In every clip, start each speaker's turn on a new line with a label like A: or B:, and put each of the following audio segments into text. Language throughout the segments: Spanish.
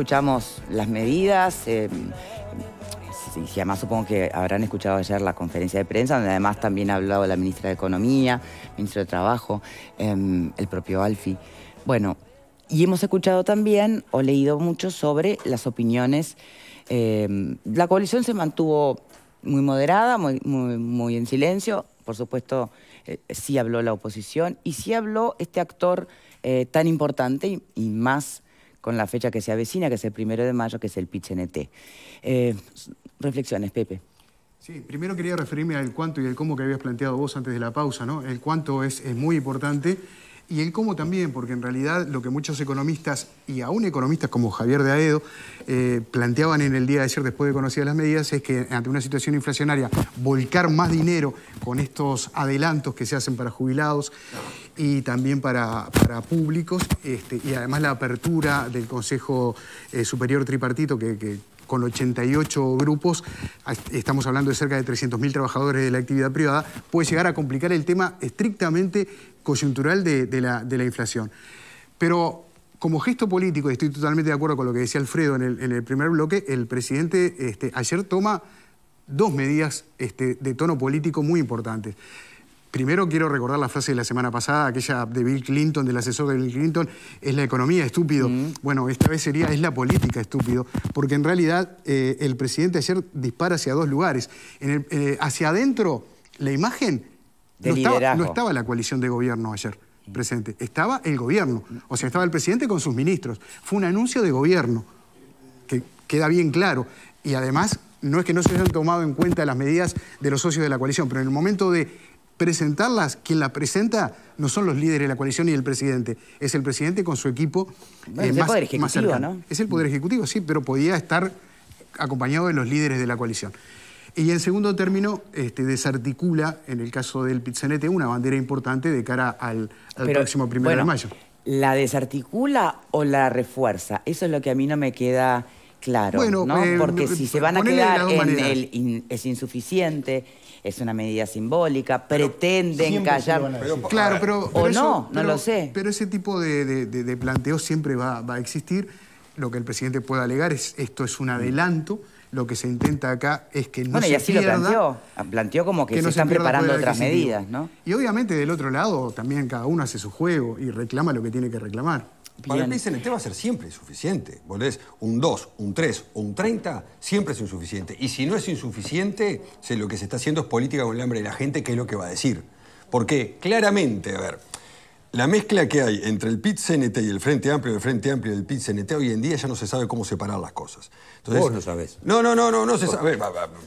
A: escuchamos las medidas. y eh, además supongo que habrán escuchado ayer la conferencia de prensa, donde además también ha hablado la ministra de Economía, ministro de Trabajo, em, el propio Alfi. Bueno, y hemos escuchado también o leído mucho sobre las opiniones. Em, la coalición se mantuvo muy moderada, muy, muy, en silencio. Por supuesto, eh, sí habló la oposición y sí habló este actor eh, tan importante y más con la fecha que se avecina, que es el primero de mayo, que es el Pich Eh, reflexiones, Pepe.
B: Sí,
C: primero quería referirme al cuánto y el cómo que habías planteado vos antes de la pausa, ¿no? El cuánto es, es muy importante y el cómo también, porque en realidad lo que muchos economistas, y aún economistas como Javier de Aedo, eh, planteaban en el día de ayer después de conocidas las medidas, es que ante una situación inflacionaria, volcar más dinero con estos adelantos que se hacen para jubilados y también para, para públicos, este, y además la apertura del Consejo eh, Superior Tripartito que con 88 grupos, estamos hablando de cerca de 300.000 trabajadores de la actividad privada, puede llegar a complicar el tema estrictamente coyuntural de, la, inflación. Pero como gesto político, y estoy totalmente de acuerdo con lo que decía Alfredo en el, primer bloque, el presidente este, ayer toma dos medidas este, de tono político muy importantes. Primero quiero recordar la frase de la semana pasada, aquella de Bill Clinton, del asesor de Bill Clinton, es la economía estúpido. Mm. Bueno, esta vez sería es la política estúpido, porque en realidad eh, el presidente ayer dispara hacia dos lugares. Eh, hacia adentro, la imagen, no, estaba, no estaba la coalición de gobierno ayer mm. presente, estaba el gobierno, mm. o sea, estaba el presidente con sus ministros. Fue un anuncio de gobierno, que queda bien claro. Y además, no es que no se hayan tomado en cuenta las medidas de los socios de la coalición, pero en el momento de presentarlas, quien la presenta no son los líderes de la coalición y el presidente, es el presidente con su equipo.
D: Eh, es el Poder Ejecutivo, ¿no?
C: Es el Poder Ejecutivo, sí, pero podía estar acompañado de los líderes de la coalición. Y en segundo término, este, desarticula, en el caso del Pizzanete, una bandera importante de cara al,
A: próximo primero de mayo. ¿La desarticula o la refuerza? Eso es lo que a mí no me queda Claro, ¿no? Eh, porque eh, si se eh, van a quedar en el es insuficiente, es una medida simbólica, pretenden callar. claro, pero, o no, no lo
C: sé. Pero ese tipo de, planteo siempre va, a existir. Lo que el presidente puede alegar es esto es un mm. adelanto. Lo que se intenta acá es que no bueno, y así lo planteó.
A: Ah, planteó como que, se, están preparando otras medidas, ¿no?
C: Y obviamente del otro lado también cada uno hace
E: su juego y reclama lo que tiene que reclamar. Para el excelente va a ser siempre insuficiente. Volvés un 2, un 3 o un 30, siempre es insuficiente. Y si no es insuficiente, lo que se está haciendo es política con el hambre de la gente, ¿Qué es lo que va a decir. Porque claramente, a ver, la mezcla que hay entre el PIT-CNT y el Frente Amplio, el Frente Amplio y el PIT-CNT, hoy en día ya no se sabe cómo separar las cosas. vos no sabés. No, no, no, no, se sabe.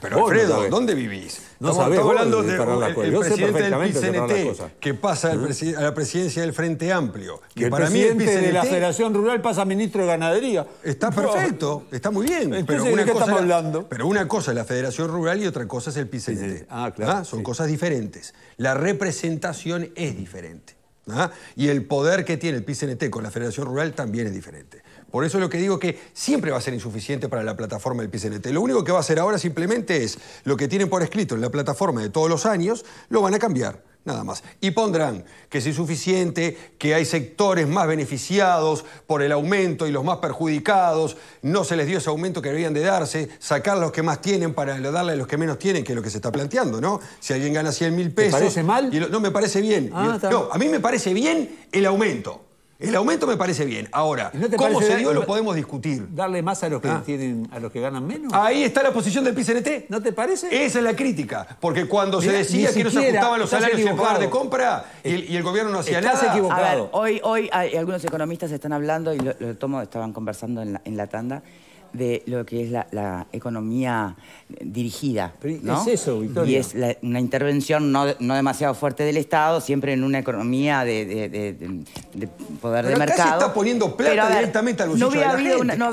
E: Pero Alfredo, ¿dónde vivís? No Estamos hablando del el, el presidente del pit que pasa ¿Mm? a la presidencia del Frente Amplio.
D: Que para mí el de la Federación Rural pasa a ministro de Ganadería. Está perfecto,
E: está muy bien. pero una cosa estamos hablando? Pero una cosa es la Federación Rural y otra cosa es el PIT-CNT. Ah, claro. ¿Ah? Son cosas diferentes. La representación es diferente. ¿Ah? Y el poder que tiene el PCNT con la Federación Rural también es diferente. Por eso lo que digo que siempre va a ser insuficiente para la plataforma del PCNT. Lo único que va a hacer ahora simplemente es lo que tienen por escrito en la plataforma de todos los años, lo van a cambiar. Nada más. Y pondrán que es insuficiente, que hay sectores más beneficiados por el aumento y los más perjudicados, no se les dio ese aumento que debían de darse, sacar los que más tienen para darle a los que menos tienen, que es lo que se está planteando, ¿no? Si alguien gana 100 mil pesos. parece mal? no, me parece bien. Ah, no, a mí me parece bien el aumento. El aumento me parece bien.
D: Ahora, cómo se dio lo podemos discutir. ¿Darle más a los que ah. a los que ganan menos? Ahí está la posición del PCNT. ¿No te parece? Esa es la crítica. Porque cuando
E: se decía que no se ajustaban los salarios en de compra y el, gobierno no hacía estás nada. equivocado.
A: hoy, hoy hay, algunos economistas están hablando y lo, tomos estaban conversando en la tanda de lo que es la, economía dirigida. ¿no? Es eso, Victoria. Y es una intervención no, demasiado fuerte del Estado, siempre en una economía de, de, de, de poder pero de mercado. Se está poniendo plata directamente al no no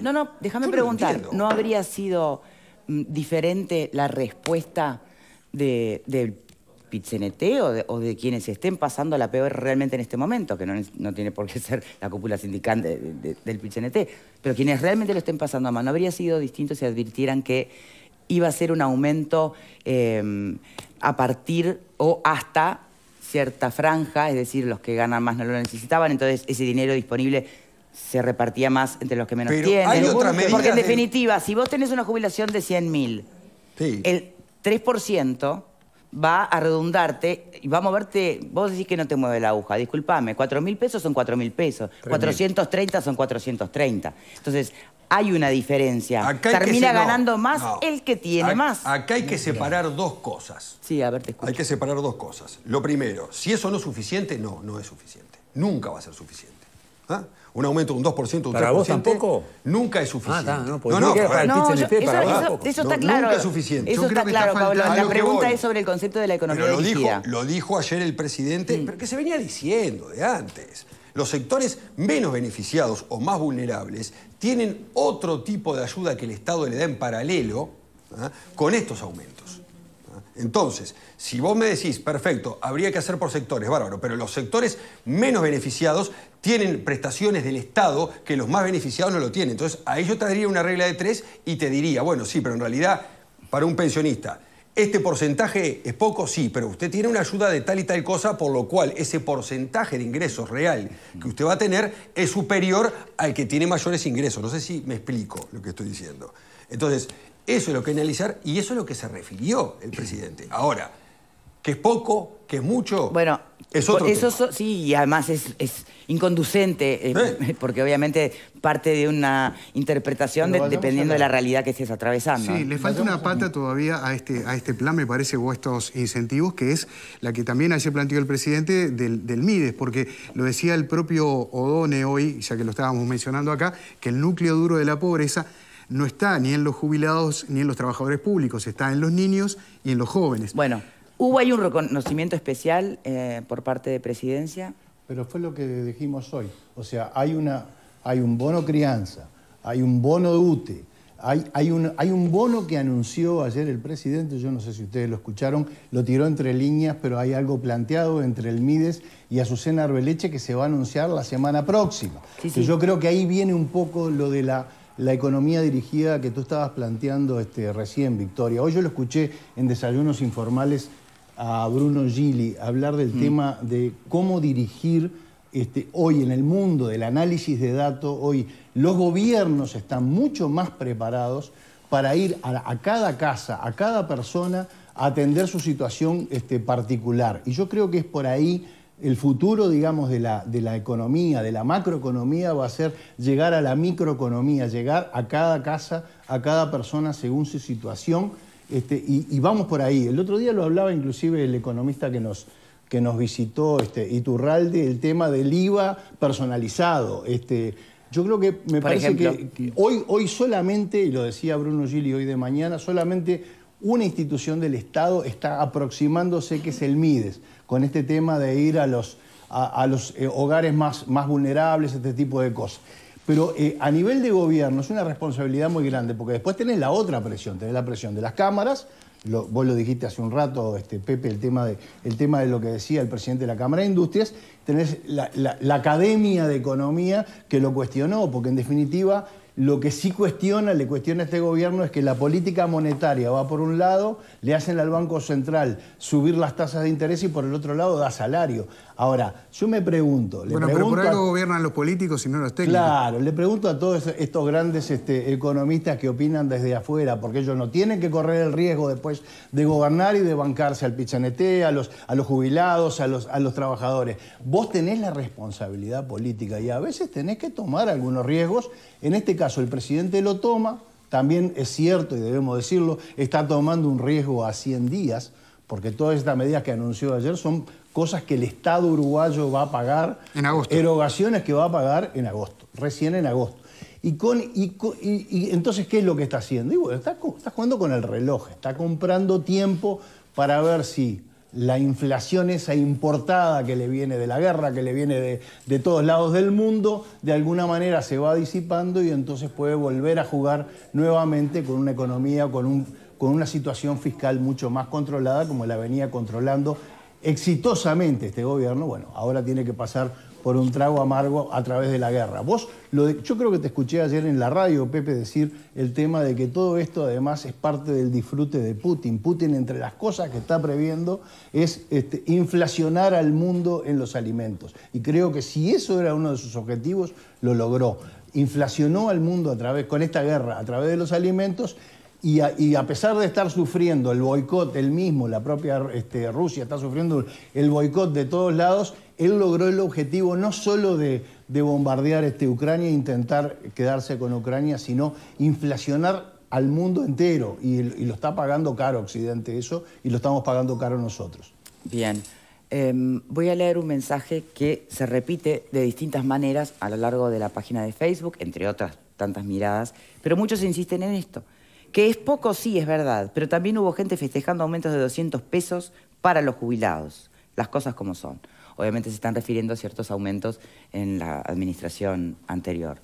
A: No, no, déjame preguntar. No, habría sido mm, diferente la respuesta del Pizzeneté o de, quienes estén pasando la peor realmente en este momento, que no, tiene por qué ser la cúpula sindical del Pizzeneté, pero quienes realmente lo estén pasando a no Habría sido distinto si advirtieran que iba a ser un aumento em, a partir o hasta cierta franja, es decir, los que ganan más no lo necesitaban, entonces ese dinero disponible se repartía más entre los que menos tienen. Porque en definitiva, si vos tenés una jubilación de 100.000 el 3% va a redundarte y va a moverte. Vos decís que no te mueve la aguja, discúlpame. 4 mil pesos son 4 mil pesos. 430 son 430. Entonces, hay una diferencia. Termina ganando más el que tiene más. Acá hay
E: que separar dos cosas. Sí, a ver, te escucho. Hay que separar dos cosas. Lo primero, si eso no es suficiente, no, no es suficiente. Nunca va a ser suficiente. ¿Ah? Un aumento de un 2%, un ¿Para 3%. vos tampoco? Nunca es suficiente. Ah, no, no, no, no eso, está claro. es suficiente. Eso está claro, Pablo. La pregunta es
A: sobre el concepto de la economía pero
E: lo Dijo, ayer el presidente, pero que se venía diciendo de antes. Los sectores menos beneficiados o más vulnerables tienen otro tipo de ayuda que el Estado le da en paralelo ¿ah? con estos aumentos. ¿Ah? Entonces, si vos me decís, perfecto, habría que hacer por sectores, bárbaro, pero los sectores menos beneficiados tienen prestaciones del Estado que los más beneficiados no lo tienen. Entonces, a ellos te daría una regla de tres y te diría, bueno, sí, pero en realidad, para un pensionista, este porcentaje es poco, sí, pero usted tiene una ayuda de tal y tal cosa, por lo cual ese porcentaje de ingresos real que usted va a tener es superior al que tiene mayores ingresos. No sé si me explico lo que estoy diciendo. Entonces, eso es lo que analizar y eso es lo que se
A: refirió el presidente. Ahora, que es poco, que es mucho. Bueno, pues eso sí, y además es, inconducente, eh, porque obviamente parte de una interpretación dependiendo de la realidad que estés atravesando. Sí, le falta una
C: pata todavía a este, a este plan, me parece, o estos incentivos, que es la que también ayer planteó el presidente del, del MIDES, porque lo decía el propio Odone hoy, ya que lo estábamos mencionando acá, que el núcleo duro de la pobreza no está ni en los jubilados ni en los trabajadores públicos, está en los
A: niños y en los jóvenes. Bueno. ¿Hubo ahí un reconocimiento especial eh, por parte de Presidencia?
B: Pero fue lo que dijimos hoy. O sea, hay, una, hay un bono crianza, hay un bono de UTE, hay, hay, un, hay un bono que anunció ayer el presidente, yo no sé si ustedes lo escucharon, lo tiró entre líneas, pero hay algo planteado entre el Mides y Azucena Arbeleche que se va a anunciar la semana próxima. Yo creo que ahí viene un poco lo de la economía dirigida que tú estabas planteando este, recién, Victoria. Hoy yo lo escuché en desayunos informales a Bruno Gili, hablar del mm. tema de cómo dirigir este, hoy en el mundo del análisis de datos, hoy los gobiernos están mucho más preparados para ir a, cada casa, a cada persona, a atender su situación este, particular. Y yo creo que es por ahí el futuro, digamos, de la, de la, economía, de la macroeconomía, va a ser llegar a la microeconomía, llegar a cada casa, a cada persona según su situación este, y, vamos por ahí. El otro día lo hablaba inclusive el economista que nos, que nos visitó, este, Iturralde, el tema del IVA personalizado. Este, yo creo que me parece que, hoy, hoy solamente, y lo decía Bruno Gili hoy de mañana, solamente una institución del Estado está aproximándose, que es el MIDES, con este tema de ir a los, a, los eh, hogares más, más vulnerables, este tipo de cosas. Pero eh, a nivel de gobierno es una responsabilidad muy grande, porque después tenés la otra presión, tenés la presión de las cámaras, vos lo dijiste hace un rato, este, Pepe, el tema, de, el tema de lo que decía el presidente de la Cámara de Industrias, tenés la Academia de Economía que lo cuestionó, porque en definitiva lo que sí cuestiona, le cuestiona a este gobierno es que la política monetaria va por un lado, le hacen al Banco Central subir las tasas de interés y por el otro lado da salario. Ahora, yo me pregunto... Le bueno, pero por algo gobiernan los políticos y no los técnicos. Claro, le pregunto a todos estos grandes este, economistas que opinan desde afuera, porque ellos no tienen que correr el riesgo después de gobernar y de bancarse al pichanete, a los, a los jubilados, a los, a los trabajadores. Vos tenés la responsabilidad política y a veces tenés que tomar algunos riesgos en este caso, el presidente lo toma, también es cierto, y debemos decirlo, está tomando un riesgo a 100 días, porque todas estas medidas que anunció ayer son cosas que el Estado uruguayo va a pagar. En agosto. Erogaciones que va a pagar en agosto, recién en agosto. Y, con, entonces, ¿qué es lo que está haciendo? está jugando con el reloj, está comprando tiempo para ver si la inflación esa importada que le viene de la guerra, que le viene de, todos lados del mundo, de alguna manera se va disipando y entonces puede volver a jugar nuevamente con una economía, con, un, con una situación fiscal mucho más controlada como la venía controlando exitosamente este gobierno. Bueno, ahora tiene que pasar por un trago amargo a través de la guerra. Vos, lo yo creo que te escuché ayer en la radio, Pepe, decir el tema de que todo esto además es parte del disfrute de Putin. Putin, entre las cosas que está previendo, es este, inflacionar al mundo en los alimentos. Y creo que si eso era uno de sus objetivos, lo logró. Inflacionó al mundo a través, con esta guerra a través de los alimentos y a, pesar de estar sufriendo el boicot, él mismo, la propia este, Rusia está sufriendo el boicot de todos lados, él logró el objetivo no solo de, bombardear este Ucrania e intentar quedarse con Ucrania, sino inflacionar al mundo entero. Y, lo está pagando caro Occidente eso, y lo estamos pagando caro
A: nosotros. Bien. Em, voy a leer un mensaje que se repite de distintas maneras a lo largo de la página de Facebook, entre otras tantas miradas, pero muchos insisten en esto, que es poco, sí, es verdad, pero también hubo gente festejando aumentos de 200 pesos para los jubilados, las cosas como son obviamente se están refiriendo a ciertos aumentos en la administración anterior.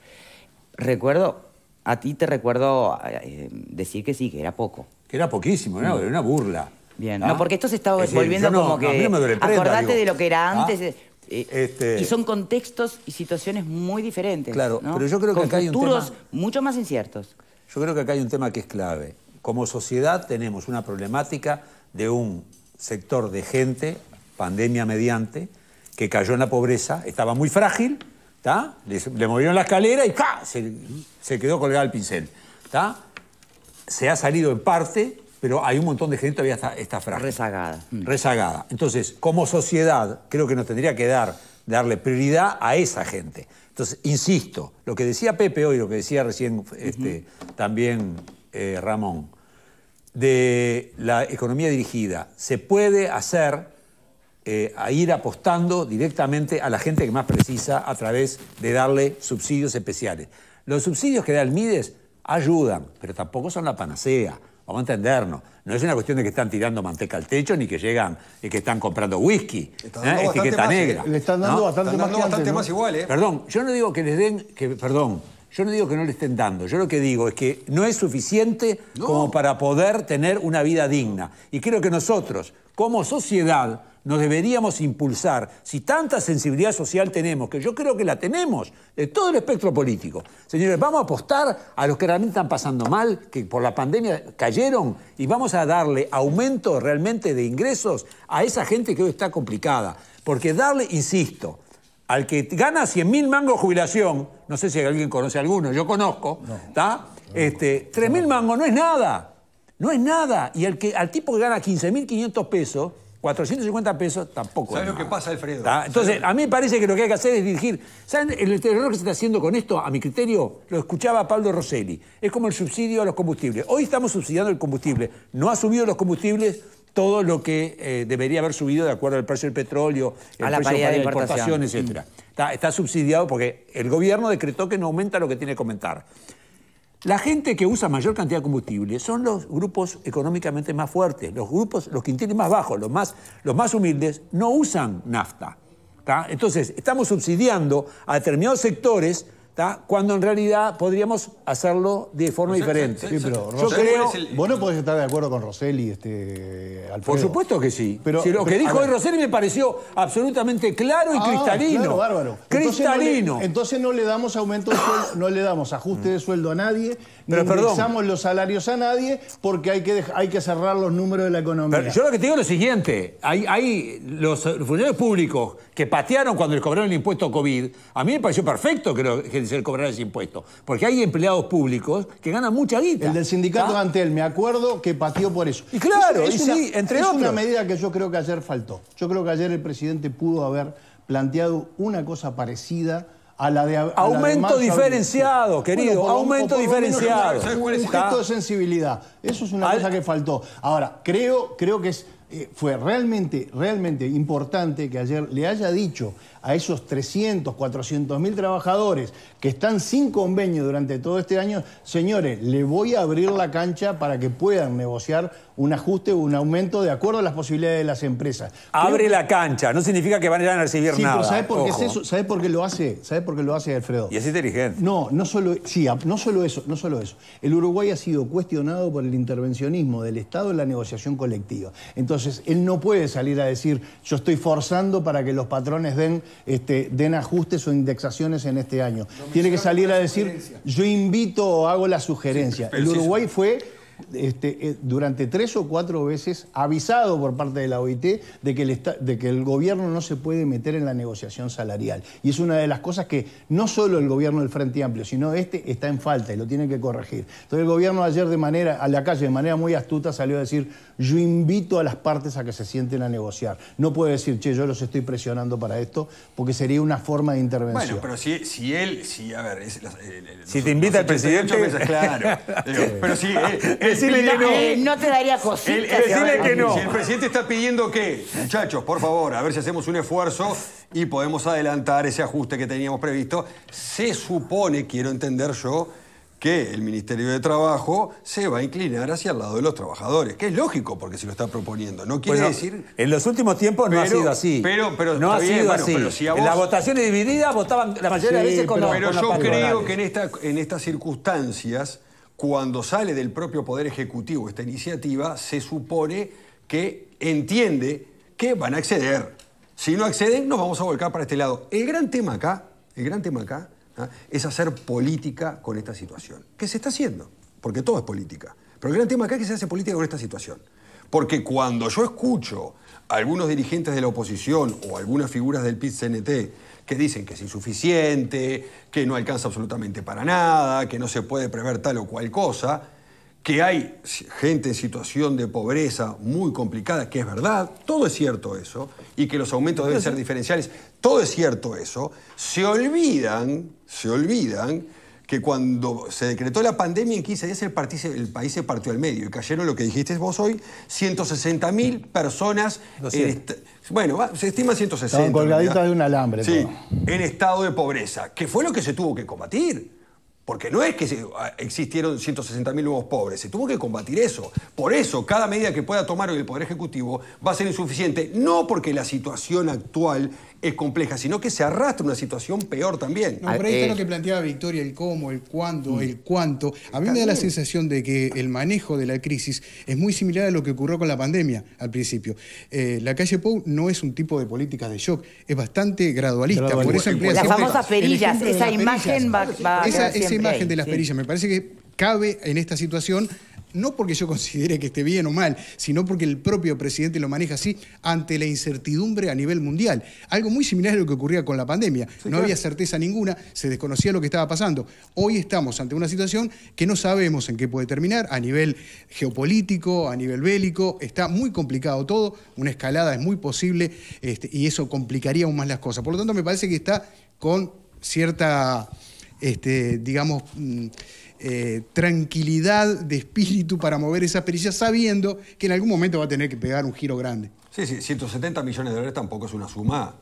A: Recuerdo, a ti te recuerdo eh, decir que sí, que era poco. Que era poquísimo, mm. era una burla. Bien, ¿Ah? no, porque esto se está volviendo como que... acordate de lo que era ah, antes. Eh,
D: eh, este, y son
A: contextos y situaciones muy diferentes. Claro, pero yo creo que acá hay un tema...
D: mucho más inciertos. Yo creo que acá hay un tema que es clave. Como sociedad tenemos una problemática de un sector de gente, pandemia mediante, que cayó en la pobreza, estaba muy frágil, está Le, movieron la escalera y ca Se, quedó colgado el pincel. Se ha salido en parte, pero hay un montón de gente que todavía está, frágil. Rezagada. Mm. Rezagada. Entonces, como sociedad, creo que nos tendría que dar, darle prioridad a esa gente. Entonces, insisto, lo que decía Pepe hoy, lo que decía recién este, también eh, Ramón, de la economía dirigida, se puede hacer eh, a ir apostando directamente a la gente que más precisa a través de darle subsidios especiales. Los subsidios que da el MIDES ayudan, pero tampoco son la panacea. Vamos a entendernos. No es una cuestión de que están tirando manteca al techo ni que llegan y eh, que están comprando whisky. Eh, etiqueta negra. Le están dando bastante, más, bastante igual, Perdón, yo no digo que les den. Que, perdón, yo no digo que no le estén dando, yo lo que digo es que no es suficiente como para poder tener una vida digna. Y creo que nosotros, como sociedad, nos deberíamos impulsar, si tanta sensibilidad social tenemos, que yo creo que la tenemos, de todo el espectro político. Señores, vamos a apostar a los que realmente están pasando mal, que por la pandemia cayeron, y vamos a darle aumento realmente de ingresos a esa gente que hoy está complicada. Porque darle, insisto, al que gana 100 mil mangos jubilación, no sé si alguien conoce alguno, yo conozco, ¿está? este, 3 mil mangos no es nada, no es nada. Y que, al tipo que gana 15.500 pesos, 450 pesos tampoco. ¿Sabes lo que
E: pasa, Alfredo? Entonces,
D: a mí me parece que lo que hay que hacer es dirigir. ¿Saben el error que se está haciendo con esto? A mi criterio, lo escuchaba Pablo Rosselli. Es como el subsidio a los combustibles. Hoy estamos subsidiando el combustible. No ha subido los combustibles todo lo que eh, debería haber subido de acuerdo al precio del petróleo, el a la precio de importación, etc. Está, está subsidiado porque el gobierno decretó que no aumenta lo que tiene que aumentar. La gente que usa mayor cantidad de combustible son los grupos económicamente más fuertes, los grupos, los que tienen más bajos, los más, los más humildes, no usan nafta. Entonces, estamos subsidiando a determinados sectores cuando en realidad podríamos hacerlo de forma diferente.
B: Vos no podés estar de acuerdo con Roselli, este,
D: Por supuesto que sí. Pero, lo que dijo hoy me pareció absolutamente claro y ah, cristalino. bárbaro. Cristalino.
B: Entonces no, le, damos aumento no le damos ajuste de sueldo a nadie, no indexamos los salarios a nadie porque hay que, hay que cerrar los números de la economía. yo lo
D: que te digo es lo siguiente. Hay, los funcionarios públicos que patearon cuando les cobraron el impuesto COVID. A mí me pareció perfecto que, se les cobrara ese impuesto. Porque hay
B: empleados públicos que ganan mucha guita. El del sindicato Gantel, Antel, me acuerdo que pateó por eso. Y claro, es, entre una medida que yo creo que ayer faltó. Yo creo que ayer el presidente pudo haber planteado una cosa parecida a la de. aumento diferenciado,
D: querido, aumento diferenciado. Un, gesto de
B: sensibilidad. Eso es una cosa que faltó. Ahora, creo, creo que es, eh, fue realmente, realmente importante que ayer le haya dicho a esos 300, 400 mil trabajadores que están sin convenio durante todo este año, señores, le voy a abrir la cancha para que puedan negociar un ajuste o un aumento de acuerdo a las posibilidades de las empresas.
D: Abre la cancha, no significa que van a, ir a recibir sí, nada. Pero ¿sabes por qué es eso?
B: sabe por qué lo hace? ¿Sabes por qué lo hace Alfredo?
D: Y es inteligente.
B: No, no solo, sí, no solo eso, no solo eso. El Uruguay ha sido cuestionado por el intervencionismo del Estado en la negociación colectiva. Entonces, él no puede salir a decir, yo estoy forzando para que los patrones den este, den ajustes o indexaciones en este año. Tiene que salir a decir, yo invito o hago la sugerencia. el Uruguay fue este, eh, durante tres o cuatro veces avisado por parte de la OIT de que, el gobierno no se puede meter en la negociación salarial. Y es una de las cosas que no solo el gobierno del Frente Amplio, sino este está en falta y lo tiene que corregir. Entonces el gobierno ayer de manera, a la calle, de manera muy astuta, salió a decir, yo invito a las partes a que se sienten a negociar. No puede decir, che, yo los estoy presionando para esto, porque sería una forma de intervención. Bueno,
E: pero si, él, si, a ver, eh, eh,
B: si te invita el
E: presidente, claro. pero si decirle que no.
A: no te daría cosita. El, decirle
E: que no. Si el presidente está pidiendo que, muchachos, por favor, a ver si hacemos un esfuerzo y podemos adelantar ese ajuste que teníamos previsto, se supone, quiero entender yo, que el Ministerio de Trabajo se va a inclinar hacia el lado de los trabajadores, que es lógico porque se lo está proponiendo. No quiere decir. En los últimos tiempos no ha sido así. Pero, pero no ha sido así. En las
D: votaciones divididas votaban la mayoría de veces con pero, Pero yo creo que
E: en, esta, en estas circunstancias cuando sale del propio Poder Ejecutivo esta iniciativa, se supone que entiende que van a acceder. Si no acceden, nos vamos a volcar para este lado. El gran tema acá, el gran tema acá, ¿ah? es hacer política con esta situación. ¿Qué se está haciendo? Porque todo es política. Pero el gran tema acá es que se hace política con esta situación. Porque cuando yo escucho a algunos dirigentes de la oposición o algunas figuras del PIT-CNT que dicen que es insuficiente, que no alcanza absolutamente para nada, que no se puede prever tal o cual cosa, que hay gente en situación de pobreza muy complicada, que es verdad, todo es cierto eso, y que los aumentos deben ser diferenciales, todo es cierto eso, se olvidan, se olvidan que cuando se decretó la pandemia en 15 días el, país se partió al medio y cayeron lo que dijiste vos hoy, 160 mil personas. En bueno, se estima 160. colgaditas de
B: un alambre. Sí,
E: en estado de pobreza, que fue lo que se tuvo que combatir. Porque no es que ah, existieron 160.000 nuevos pobres, se tuvo que combatir eso. Por eso, cada medida que pueda tomar hoy el Poder Ejecutivo va a ser insuficiente, no porque la situación actual es compleja, sino que se arrastra una situación peor también. No, pero ahí ah, está eh, lo que
C: planteaba Victoria, el cómo, el cuándo, mm. el cuánto. A mí me da la sensación de que el manejo de la crisis es muy similar a lo que ocurrió con la pandemia al principio. Eh, la calle Pou no es un tipo de política de shock, es bastante gradualista. Por eso las famosas perillas, esa imagen va, a esa, esa imagen de las perillas, me parece que cabe en esta situación no porque yo considere que esté bien o mal, sino porque el propio presidente lo maneja así ante la incertidumbre a nivel mundial. Algo muy similar a lo que ocurría con la pandemia. no había certeza ninguna, se desconocía lo que estaba pasando. Hoy estamos ante una situación que no sabemos en qué puede terminar a nivel geopolítico, a nivel bélico. Está muy complicado todo, una escalada es muy posible este, y eso complicaría aún más las cosas. Por lo tanto, me parece que está con cierta, este, digamos... Mm, eh, tranquilidad de espíritu para mover esa pericia sabiendo que en algún momento va a tener que pegar un giro grande.
E: Sí, sí, 170 millones de dólares tampoco es una suma.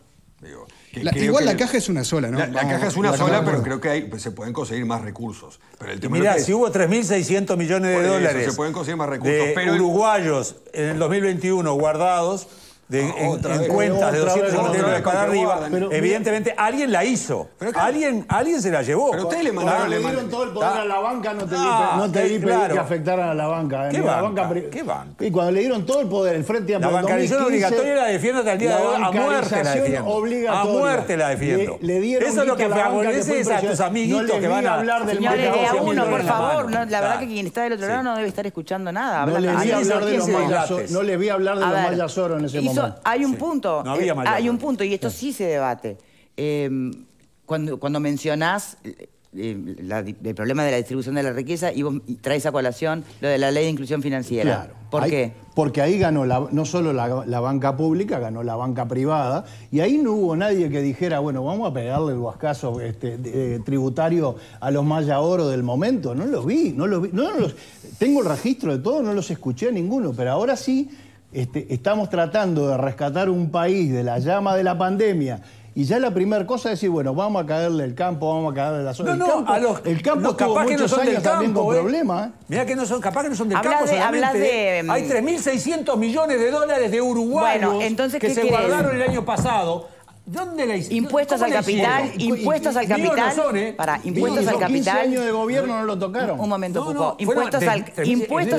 E: igual la caja es una sola, ¿no? La, caja es una sola, pero creo que pues, se pueden conseguir más recursos. Pero mirá, si
D: hubo 3.600 millones de dólares. se pueden
E: conseguir más recursos. De
D: uruguayos en el 2021 guardados de, ah, en, en cuentas de 249 para arriba. Evidentemente, alguien la hizo. alguien, alguien se la llevó. Pero ustedes le mandaron. le dieron todo
B: el poder ah. a la banca, no te di, ah, no te eh, di claro. que
D: afectaran a la banca. Eh, ¿Qué, banca? ¿Qué banca?
B: Y cuando le dieron todo el poder, el Frente Amplio. La bancarización obligatoria la defiendo hasta día de hoy. A muerte la defiendo. A muerte la
D: defiendo. Eso es lo que favorece a tus amiguitos que van a. hablar del a uno, por favor. La verdad que quien
A: está del otro lado no debe estar escuchando nada. No les vi hablar de los Mayasoro en ese momento hay un punto. Eh, hay un punto, y esto sí se debate. Em, cuando, cuando mencionás eh, em, el problema de la distribución de la riqueza y vos traes a colación lo de la ley de inclusión financiera. ¿Por qué?
B: Porque ahí ganó no solo la, banca pública, ganó la banca privada, y ahí no hubo nadie que dijera, bueno, vamos a pegarle el huascazo este, eh, tributario a los maya oro del momento. No lo vi, no lo vi. tengo el registro de todo, no los escuché a ninguno, pero ahora sí este, estamos tratando de rescatar un país de la llama de la pandemia y ya la primera cosa es decir, bueno, vamos a caerle el campo, vamos a caerle la zona. No, no, el campo, a los, el capaz que no son del campo, también con ¿eh?
D: problemas. ¿eh? Mirá que no son, capaz que no son del campo habla De, mm, Hay 3.600 millones de dólares de uruguayos que se guardaron el año pasado ¿Dónde la hicieron?
A: Impuestos al capital, impuestos al capital. ¿eh? Para, impuestos al capital. 15 años de gobierno no lo tocaron. Un momento, Pupo. impuestos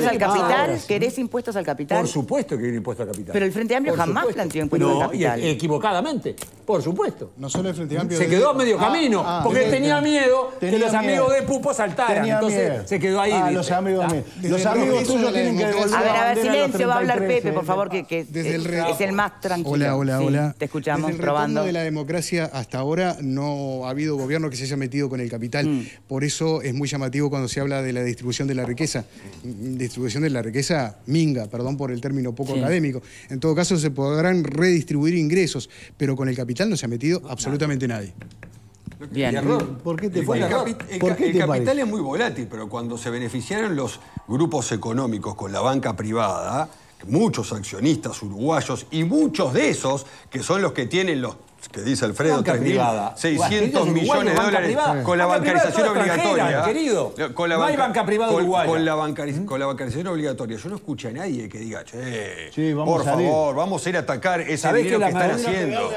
A: al, capital. ¿Querés impuestos al capital? Por supuesto
D: que hay impuesto al capital. Pero el Frente Amplio jamás planteó impuestos al capital. equivocadamente, por supuesto. No solo el Frente Amplio. Se quedó a medio ah, camino, ah, porque tenía miedo que los amigos de Pupo saltaran. Y Entonces se quedó ahí. Ah, los amigos ah. Los amigos tuyos tienen que devolver. A ver, a ver, silencio, va a hablar Pepe,
A: por favor, que es el más tranquilo. Hola, hola, hola. Te escuchamos, probando de la democracia,
C: hasta ahora no ha habido gobierno que se haya metido con el capital. Mm. Por eso es muy llamativo cuando se habla de la distribución de la riqueza. Distribución de la riqueza minga, perdón por el término poco académico. En todo caso, se podrán redistribuir ingresos, pero con el capital no se ha metido absolutamente nadie.
E: Bien. ¿Por qué te el, capital es muy volátil, pero cuando se beneficiaron los grupos económicos con la banca privada, muchos accionistas uruguayos y muchos de esos que son los que tienen los que dice Alfredo, 600 millones de dólares con la bancarización obligatoria. Con la banca, no hay banca privada con, con, la bancarización obligatoria. Yo no escuché a nadie que diga, che, por favor, vamos a ir a atacar ese dinero que, están haciendo.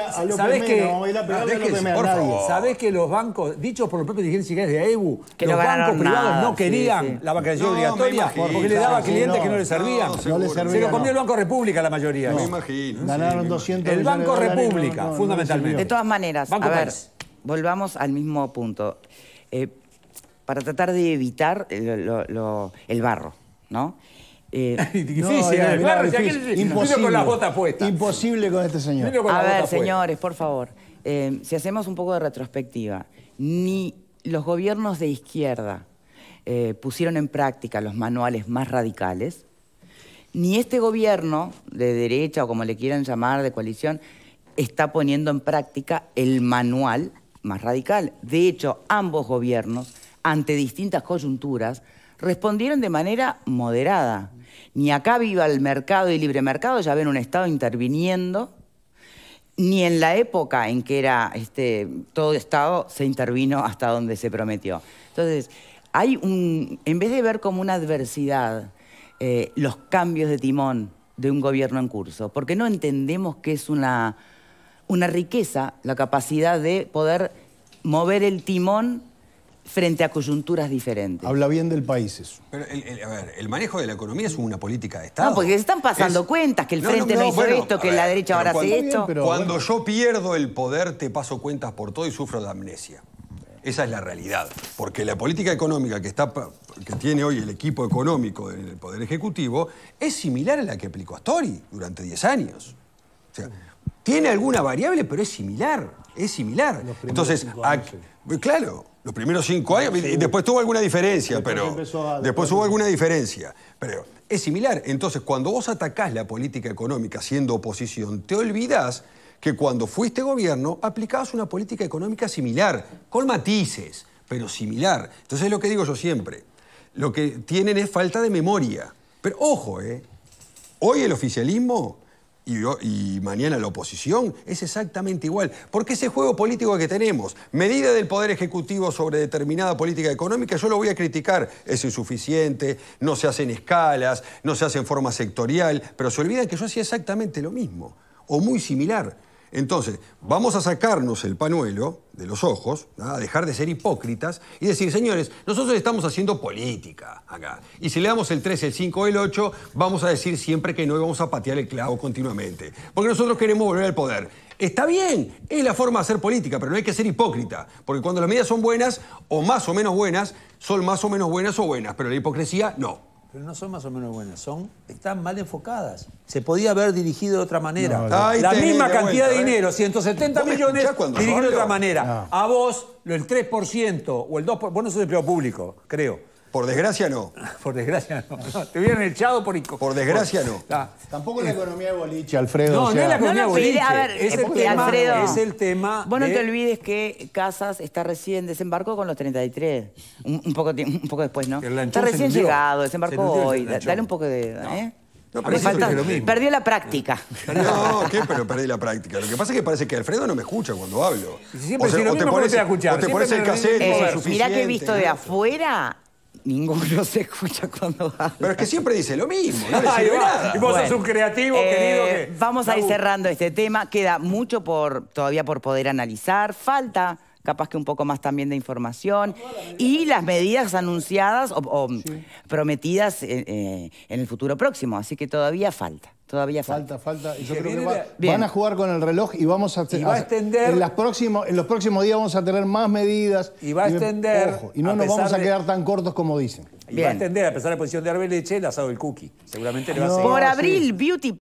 D: ¿Sabés que, los bancos, dichos por los propios dirigentes de AEBU, que los bancos privados no querían la bancarización obligatoria porque le daba clientes que no les servían? Se lo comió el Banco
A: República la mayoría. Me imagino. Ganaron 200 El Banco República, fundamental. De todas maneras, a ver, volvamos al mismo punto. Eh, para tratar de evitar el, barro, ¿no? imposible, con las botas puestas.
B: Imposible con este señor. a ver, señores,
A: por favor, eh, si hacemos un poco de retrospectiva, ni los gobiernos de izquierda eh, pusieron en práctica los manuales más radicales, ni este gobierno de derecha o como le quieran llamar, de coalición, está poniendo en práctica el manual más radical. De hecho, ambos gobiernos, ante distintas coyunturas, respondieron de manera moderada. Ni acá viva el mercado y libre mercado, ya ven un Estado interviniendo, ni en la época en que era este, todo Estado se intervino hasta donde se prometió. Entonces, hay un, en vez de ver como una adversidad eh, los cambios de timón de un gobierno en curso, porque no entendemos que es una una riqueza, la capacidad de poder mover el timón frente a coyunturas diferentes. Habla
E: bien del país eso. Pero el, a ver, el manejo de la economía es una política de Estado. No, porque se están pasando
A: cuentas, que el frente no, hizo esto, que la derecha ahora hace esto. cuando
E: yo pierdo el poder, te paso cuentas por todo y sufro de amnesia. Esa es la realidad. Porque la política económica que, está, que tiene hoy el equipo económico del Poder Ejecutivo es similar a la que aplicó Astori durante 10 años. O sea, tiene alguna variable, pero es similar. Es similar. Entonces, claro, los primeros cinco años, y después tuvo alguna diferencia, pero. Después hubo alguna diferencia. Pero es similar. Entonces, cuando vos atacás la política económica siendo oposición, te olvidás que cuando fuiste gobierno aplicabas una política económica similar, con matices, pero similar. Entonces, es lo que digo yo siempre. Lo que tienen es falta de memoria. Pero ojo, ¿eh? Hoy el oficialismo y, mañana la oposición es exactamente igual. Porque ese juego político que tenemos, medida del Poder Ejecutivo sobre determinada política económica, yo lo voy a criticar. Es insuficiente, no se hacen escalas, no se hace en forma sectorial, pero se olvida que yo hacía exactamente lo mismo o muy similar. Entonces, vamos a sacarnos el panuelo de los ojos, a dejar de ser hipócritas y decir, señores, nosotros estamos haciendo política acá. Y si le damos el 3, el 5, el 8, vamos a decir siempre que no y vamos a patear el clavo continuamente. Porque nosotros queremos volver al poder. Está bien, es la forma de hacer política, pero no hay que ser hipócrita. Porque cuando las medidas son buenas, o más o menos buenas, son más o menos buenas o buenas, pero la hipocresía no
D: pero no son más o menos buenas, son, están mal enfocadas. Se podía haber dirigido de otra manera. la misma cantidad de ¿eh? dinero, 170 millones, dirigido de otra manera. A vos, el 3% o el 2%, vos no sos empleado público, creo. Por desgracia no. Por desgracia no. te hubieran echado por Por desgracia no. Ah. Tampoco
E: la
B: eh. economía de boliche, Alfredo. No, no es la economía de boliche. A ver, es, el tema, Alfredo, es el
A: tema. Vos no te olvides que Casas está recién desembarcó con los 33. Un, poco, un poco después, ¿no? Está recién llegado, desembarcó hoy. Dale un poco de. ¿eh? No, pero falta, Perdió la práctica.
E: No, ¿qué? Pero perdí la práctica. Lo que pasa es que parece que Alfredo no me escucha cuando hablo.
A: o te pones, el cassette, no es suficiente. Mirá que he visto de afuera
E: ninguno se escucha cuando habla. Pero es que siempre dice lo mismo, no Y vos sos un creativo, eh, querido. vamos a
A: ir cerrando este tema. Queda mucho por todavía por poder analizar. Falta capaz que un poco más también de información. Y las medidas anunciadas o, prometidas eh, eh, en el futuro próximo. Así que todavía falta. Todavía falta. Falta, falta. Yo creo
B: que van a jugar con el reloj y vamos a, y va a extender. En, próximos, en los próximos días vamos a tener más medidas. Y va a extender. Y, no nos vamos a quedar tan cortos como
D: dicen. Y va a extender, a pesar de la posición de Arbeleche, el asado del cookie. Seguramente le va a seguir. Por abril,
A: Beauty